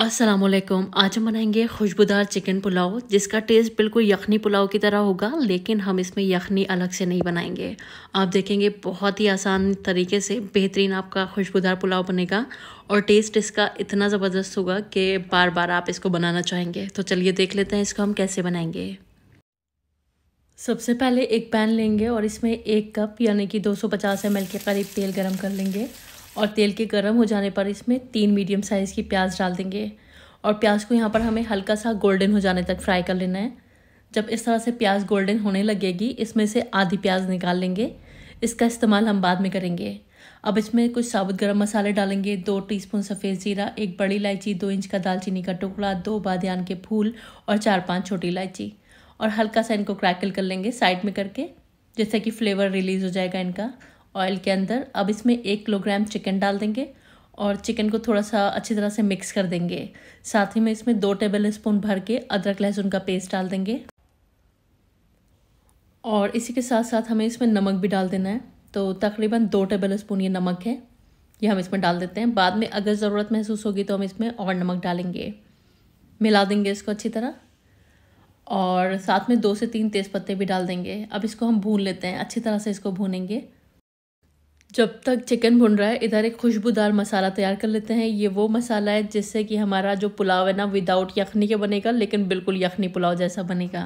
असलम आज हम बनाएंगे खुशबूदार चिकन पुलाव जिसका टेस्ट बिल्कुल यखनी पुलाव की तरह होगा लेकिन हम इसमें यखनी अलग से नहीं बनाएंगे आप देखेंगे बहुत ही आसान तरीके से बेहतरीन आपका खुशबूदार पुलाव बनेगा और टेस्ट इसका इतना ज़बरदस्त होगा कि बार बार आप इसको बनाना चाहेंगे तो चलिए देख लेते हैं इसको हम कैसे बनाएंगे सबसे पहले एक पैन लेंगे और इसमें एक कप यानी कि एम एल के करीब तेल गर्म कर लेंगे और तेल के गर्म हो जाने पर इसमें तीन मीडियम साइज़ की प्याज डाल देंगे और प्याज को यहाँ पर हमें हल्का सा गोल्डन हो जाने तक फ्राई कर लेना है जब इस तरह से प्याज गोल्डन होने लगेगी इसमें से आधी प्याज निकाल लेंगे इसका इस्तेमाल हम बाद में करेंगे अब इसमें कुछ साबुत गरम मसाले डालेंगे दो टीस्पून सफ़ेद जीरा एक बड़ी इलायची दो इंच का दालचीनी का टुकड़ा दो बादियान के फूल और चार पांच छोटी इलायची और हल्का सा इनको क्रैकल कर लेंगे साइड में करके जिससे कि फ्लेवर रिलीज़ हो जाएगा इनका ऑयल के अंदर अब इसमें एक किलोग्राम चिकन डाल देंगे और चिकन को थोड़ा सा अच्छी तरह से मिक्स कर देंगे साथ ही में इसमें दो टेबल स्पून भर के अदरक लहसुन का पेस्ट डाल देंगे और इसी के साथ साथ हमें इसमें नमक भी डाल देना है तो तकरीबन दो टेबल स्पून ये नमक है ये हम इसमें डाल देते हैं बाद में अगर ज़रूरत महसूस होगी तो हम इसमें और नमक डालेंगे मिला देंगे इसको अच्छी तरह और साथ में दो से तीन तेज़ पत्ते भी डाल देंगे अब इसको हम भून लेते हैं अच्छी तरह से इसको भूनेंगे जब तक चिकन भुन रहा है इधर एक खुशबूदार मसाला तैयार कर लेते हैं ये वो मसाला है जिससे कि हमारा जो पुलाव है ना विदाउट यखनी के बनेगा लेकिन बिल्कुल यखनी पुलाव जैसा बनेगा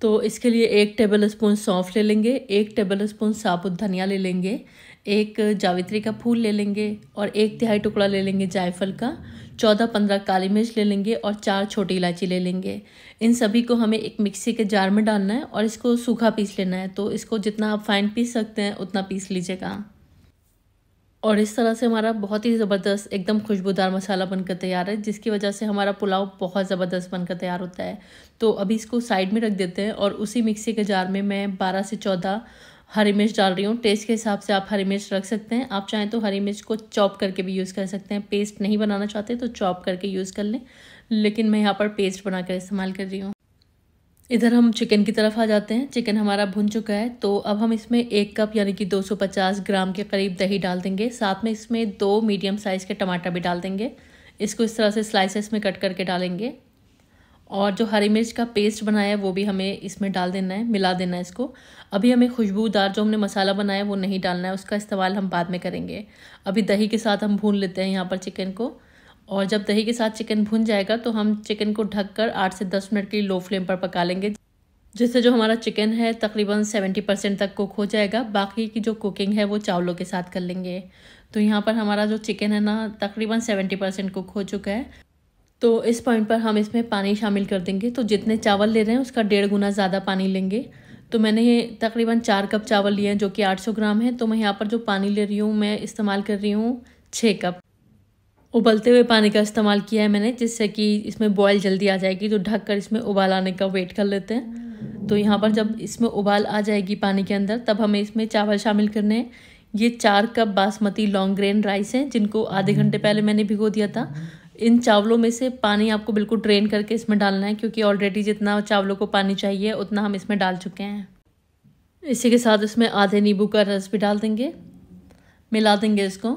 तो इसके लिए एक टेबल स्पून सौंफ ले लेंगे एक टेबल स्पून साबुत धनिया ले लेंगे एक जावित्री का फूल ले लेंगे और एक तिहाई टुकड़ा ले लेंगे जायफल का चौदह पंद्रह काली मिर्च ले लेंगे और चार छोटी इलायची ले लेंगे इन सभी को हमें एक मिक्सी के जार में डालना है और इसको सूखा पीस लेना है तो इसको जितना आप फाइन पीस सकते हैं उतना पीस लीजिएगा और इस तरह से हमारा बहुत ही ज़बरदस्त एकदम खुशबूदार मसाला बनकर तैयार है जिसकी वजह से हमारा पुलाव बहुत ज़बरदस्त बनकर तैयार होता है तो अभी इसको साइड में रख देते हैं और उसी मिक्सी के जार में मैं 12 से चौदह हरी मिर्च डाल रही हूँ टेस्ट के हिसाब से आप हरी मिर्च रख सकते हैं आप चाहें तो हरी मिर्च को चॉप करके भी यूज़ कर सकते हैं पेस्ट नहीं बनाना चाहते तो चॉप करके यूज़ कर लें लेकिन मैं यहाँ पर पेस्ट बनाकर इस्तेमाल कर रही हूँ इधर हम चिकन की तरफ आ जाते हैं चिकन हमारा भुन चुका है तो अब हम इसमें एक कप यानी कि 250 ग्राम के करीब दही डाल देंगे साथ में इसमें दो मीडियम साइज़ के टमाटर भी डाल देंगे इसको इस तरह से स्लाइसेस में कट करके डालेंगे और जो हरी मिर्च का पेस्ट बनाया है वो भी हमें इसमें डाल देना है मिला देना है इसको अभी हमें खुशबूदार जो हमने मसाला बनाया है वो नहीं डालना है उसका इस्तेमाल हम बाद में करेंगे अभी दही के साथ हम भून लेते हैं यहाँ पर चिकन को और जब दही के साथ चिकन भून जाएगा तो हम चिकन को ढककर आठ से दस मिनट के लिए लो फ्लेम पर पका लेंगे जिससे जो हमारा चिकन है तकरीबन सेवेंटी परसेंट तक कुक हो जाएगा बाकी की जो कुकिंग है वो चावलों के साथ कर लेंगे तो यहाँ पर हमारा जो चिकन है ना तकरीबन सेवेंटी परसेंट कुक हो चुका है तो इस पॉइंट पर हम इसमें पानी शामिल कर देंगे तो जितने चावल ले रहे हैं उसका डेढ़ गुना ज़्यादा पानी लेंगे तो मैंने ये तकरीबन चार कप चावल लिए हैं जो कि 800 ग्राम है तो मैं यहाँ पर जो पानी ले रही हूँ मैं इस्तेमाल कर रही हूँ छः कप उबलते हुए पानी का इस्तेमाल किया है मैंने जिससे कि इसमें बॉयल जल्दी आ जाएगी तो ढक कर इसमें उबाल आने का वेट कर लेते हैं तो यहाँ पर जब इसमें उबाल आ जाएगी पानी के अंदर तब हमें इसमें चावल शामिल करने हैं ये चार cup basmati long grain rice हैं जिनको आधे घंटे पहले मैंने भिगो दिया था इन चावलों में से पानी आपको बिल्कुल ड्रेन करके इसमें डालना है क्योंकि ऑलरेडी जितना चावलों को पानी चाहिए उतना हम इसमें डाल चुके हैं इसी के साथ इसमें आधे नींबू का रस भी डाल देंगे मिला देंगे इसको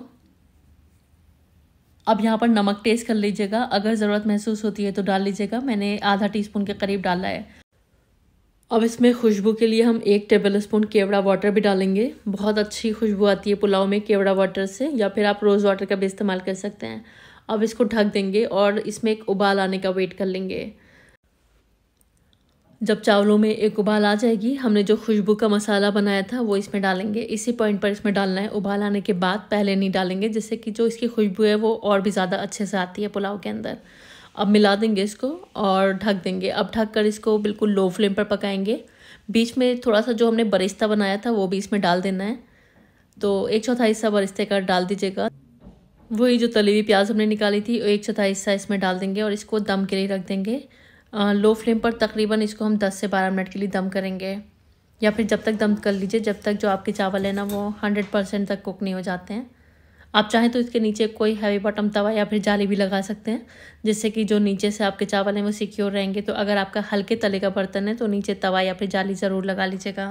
अब यहाँ पर नमक टेस्ट कर लीजिएगा अगर ज़रूरत महसूस होती है तो डाल लीजिएगा मैंने आधा टीस्पून के करीब डाला है अब इसमें खुशबू के लिए हम एक टेबल स्पून केवड़ा वाटर भी डालेंगे बहुत अच्छी खुशबू आती है पुलाव में केवड़ा वाटर से या फिर आप रोज़ वाटर का भी इस्तेमाल कर सकते हैं अब इसको ढक देंगे और इसमें एक उबाल आने का वेट कर लेंगे जब चावलों में एक उबाल आ जाएगी हमने जो खुशबू का मसाला बनाया था वो इसमें डालेंगे इसी पॉइंट पर इसमें डालना है उबाल आने के बाद पहले नहीं डालेंगे जिससे कि जो इसकी खुशबू है वो और भी ज़्यादा अच्छे से आती है पुलाव के अंदर अब मिला देंगे इसको और ढक देंगे अब ढक कर इसको बिल्कुल लो फ्लेम पर पकाएंगे बीच में थोड़ा सा जो हमने बरिस्ता बनाया था वो भी इसमें डाल देना है तो एक चौथा हिस्सा बरिस्ते का डाल दीजिएगा वही जो तली हुई प्याज हमने निकाली थी एक चौथाई हिस्सा इसमें डाल देंगे और इसको दम के लिए रख देंगे आ, लो फ्लेम पर तकरीबन इसको हम 10 से 12 मिनट के लिए दम करेंगे या फिर जब तक दम कर लीजिए जब तक जो आपके चावल है ना वो हंड्रेड परसेंट तक कुक नहीं हो जाते हैं आप चाहें तो इसके नीचे कोई हैवी बॉटम तवा या फिर जाली भी लगा सकते हैं जिससे कि जो नीचे से आपके चावल हैं वो सिक्योर रहेंगे तो अगर आपका हल्के तले का बर्तन है तो नीचे तवा या फिर जाली ज़रूर लगा लीजिएगा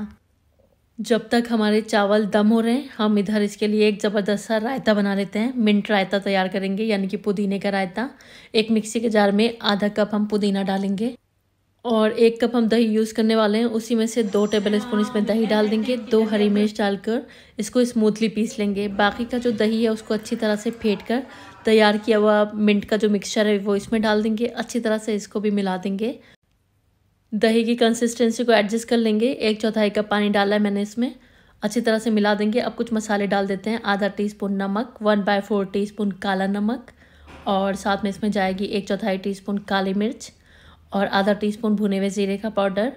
जब तक हमारे चावल दम हो रहे हैं हम इधर इसके लिए एक ज़बरदस्त सा रायता बना लेते हैं मिंट रायता तैयार करेंगे यानी कि पुदीने का रायता एक मिक्सी के जार में आधा कप हम पुदीना डालेंगे और एक कप हम दही यूज़ करने वाले हैं उसी में से दो टेबल स्पून इसमें दही डाल देंगे दो हरी मिर्च डालकर इसको स्मूथली पीस लेंगे बाकी का जो दही है उसको अच्छी तरह से फेंट कर तैयार किया हुआ मिंट का जो मिक्सचर है वो इसमें डाल देंगे अच्छी तरह से इसको भी मिला देंगे दही की कंसिस्टेंसी को एडजस्ट कर लेंगे एक चौथाई कप पानी डाला है मैंने इसमें अच्छी तरह से मिला देंगे अब कुछ मसाले डाल देते हैं आधा टीस्पून नमक वन बाय फोर टी काला नमक और साथ में इसमें जाएगी एक चौथाई टीस्पून काली मिर्च और आधा टीस्पून भुने हुए ज़ीरे का पाउडर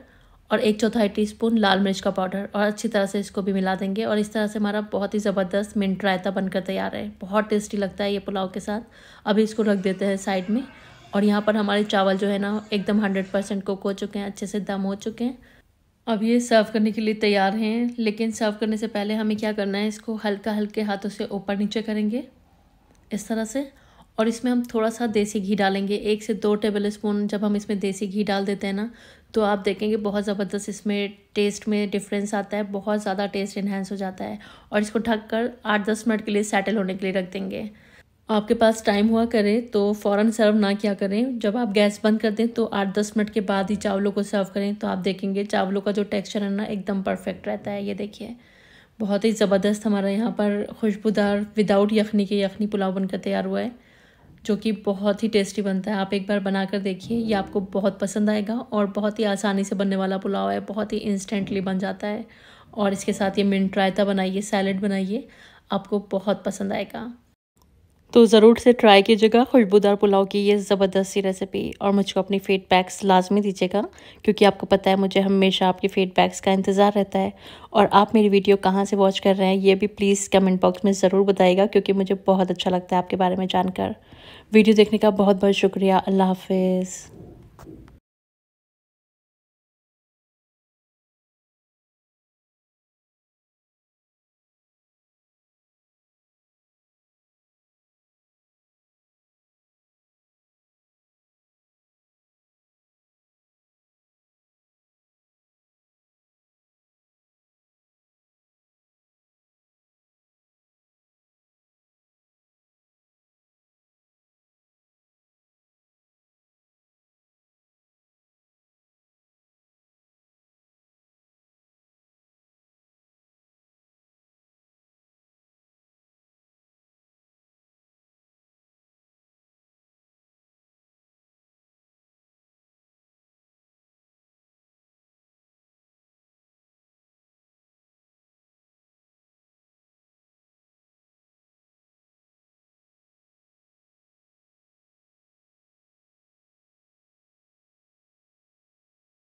और एक चौथाई टीस्पून लाल मिर्च का पाउडर और अच्छी तरह से इसको भी मिला देंगे और इस तरह से हमारा बहुत ही ज़बरदस्त मिंट रायता बनकर तैयार है बहुत टेस्टी लगता है ये पुलाव के साथ अभी इसको रख देते हैं साइड में और यहाँ पर हमारे चावल जो है ना एकदम हंड्रेड परसेंट कुक हो चुके हैं अच्छे से दम हो चुके हैं अब ये सर्व करने के लिए तैयार हैं लेकिन सर्व करने से पहले हमें क्या करना है इसको हल्का हल्के हाथों से ऊपर नीचे करेंगे इस तरह से और इसमें हम थोड़ा सा देसी घी डालेंगे एक से दो टेबल स्पून जब हम इसमें देसी घी डाल देते हैं ना तो आप देखेंगे बहुत ज़बरदस्त इसमें टेस्ट में डिफरेंस आता है बहुत ज़्यादा टेस्ट इन्हेंस हो जाता है और इसको ढक कर आठ दस मिनट के लिए सेटल होने के लिए रख देंगे आपके पास टाइम हुआ करें तो फ़ौरन सर्व ना किया करें जब आप गैस बंद कर दें तो आठ दस मिनट के बाद ही चावलों को सर्व करें तो आप देखेंगे चावलों का जो टेक्सचर है ना एकदम परफेक्ट रहता है ये देखिए बहुत ही ज़बरदस्त हमारे यहाँ पर खुशबूदार विदाउट यखनी के यखनी पुलाव बनकर तैयार हुआ है जो कि बहुत ही टेस्टी बनता है आप एक बार बना कर देखिए ये आपको बहुत पसंद आएगा और बहुत ही आसानी से बनने वाला पुलाव है बहुत ही इंस्टेंटली बन जाता है और इसके साथ ये मिनट रायता बनाइए सैलड बनाइए आपको बहुत पसंद आएगा तो ज़रूर से ट्राई कीजिएगा खुशबूदार पुलाव की ये ज़बरदस्त सी रेसिपी और मुझको अपनी फ़ीडबैक्स लाजमी दीजिएगा क्योंकि आपको पता है मुझे हमेशा आपके फ़ीडबैक्स का इंतज़ार रहता है और आप मेरी वीडियो कहाँ से वॉच कर रहे हैं ये भी प्लीज़ कमेंट बॉक्स में ज़रूर बताइएगा क्योंकि मुझे बहुत अच्छा लगता है आपके बारे में जानकर वीडियो देखने का बहुत बहुत शुक्रिया अल्लाह हाफिज़